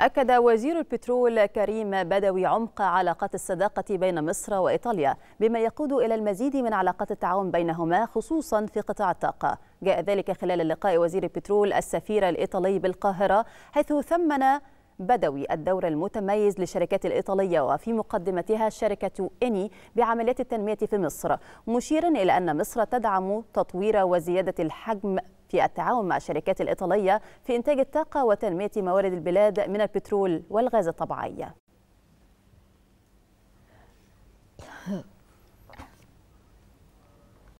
أكد وزير البترول كريم بدوي عمق علاقات الصداقة بين مصر وإيطاليا بما يقود إلى المزيد من علاقات التعاون بينهما خصوصا في قطاع الطاقة جاء ذلك خلال لقاء وزير البترول السفير الإيطالي بالقاهرة حيث ثمن بدوي الدور المتميز للشركات الإيطالية وفي مقدمتها شركة إني بعمليات التنمية في مصر مشيرا إلى أن مصر تدعم تطوير وزيادة الحجم في التعاون مع الشركات الإيطالية في إنتاج الطاقة وتنمية موارد البلاد من البترول والغاز الطبيعي